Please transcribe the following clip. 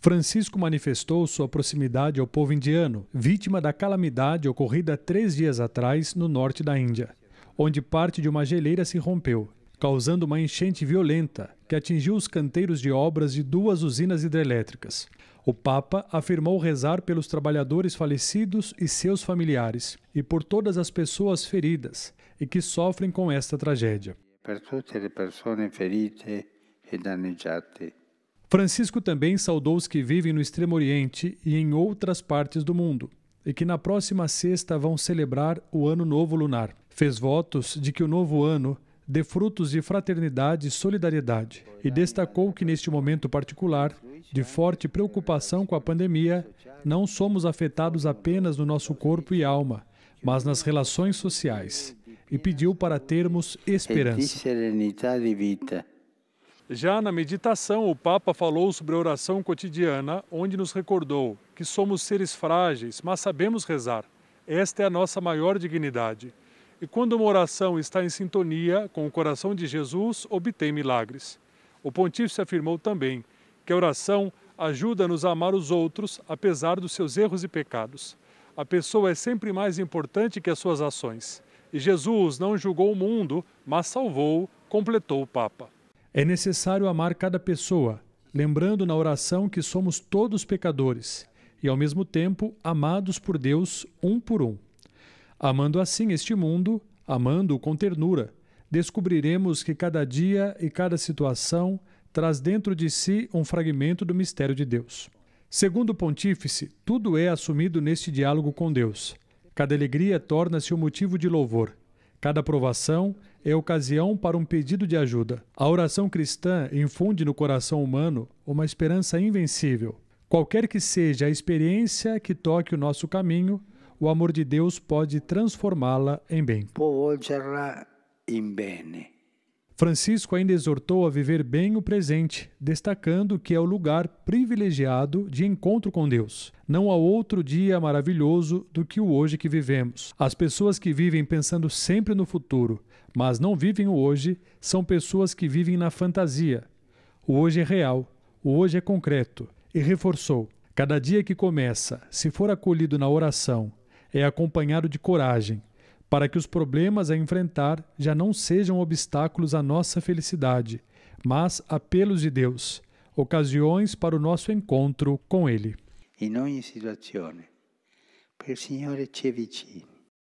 Francisco manifestou sua proximidade ao povo indiano, vítima da calamidade ocorrida três dias atrás no norte da Índia, onde parte de uma geleira se rompeu, causando uma enchente violenta que atingiu os canteiros de obras de duas usinas hidrelétricas. O Papa afirmou rezar pelos trabalhadores falecidos e seus familiares, e por todas as pessoas feridas e que sofrem com esta tragédia. e Francisco também saudou os que vivem no Extremo Oriente e em outras partes do mundo e que na próxima sexta vão celebrar o Ano Novo Lunar. Fez votos de que o novo ano dê frutos de fraternidade e solidariedade e destacou que neste momento particular, de forte preocupação com a pandemia, não somos afetados apenas no nosso corpo e alma, mas nas relações sociais e pediu para termos esperança. Já na meditação, o Papa falou sobre a oração cotidiana, onde nos recordou que somos seres frágeis, mas sabemos rezar. Esta é a nossa maior dignidade. E quando uma oração está em sintonia com o coração de Jesus, obtém milagres. O pontífice afirmou também que a oração ajuda-nos a amar os outros, apesar dos seus erros e pecados. A pessoa é sempre mais importante que as suas ações. E Jesus não julgou o mundo, mas salvou, completou o Papa. É necessário amar cada pessoa, lembrando na oração que somos todos pecadores e, ao mesmo tempo, amados por Deus um por um. Amando assim este mundo, amando-o com ternura, descobriremos que cada dia e cada situação traz dentro de si um fragmento do mistério de Deus. Segundo o pontífice, tudo é assumido neste diálogo com Deus. Cada alegria torna-se um motivo de louvor Cada provação é ocasião para um pedido de ajuda. A oração cristã infunde no coração humano uma esperança invencível. Qualquer que seja a experiência que toque o nosso caminho, o amor de Deus pode transformá-la em bem. Può volgerla in Francisco ainda exortou a viver bem o presente, destacando que é o lugar privilegiado de encontro com Deus. Não há outro dia maravilhoso do que o hoje que vivemos. As pessoas que vivem pensando sempre no futuro, mas não vivem o hoje, são pessoas que vivem na fantasia. O hoje é real, o hoje é concreto. E reforçou: cada dia que começa, se for acolhido na oração, é acompanhado de coragem para que os problemas a enfrentar já não sejam obstáculos à nossa felicidade, mas apelos de Deus, ocasiões para o nosso encontro com Ele. Em ogni situazione, per Signore c'è vicino.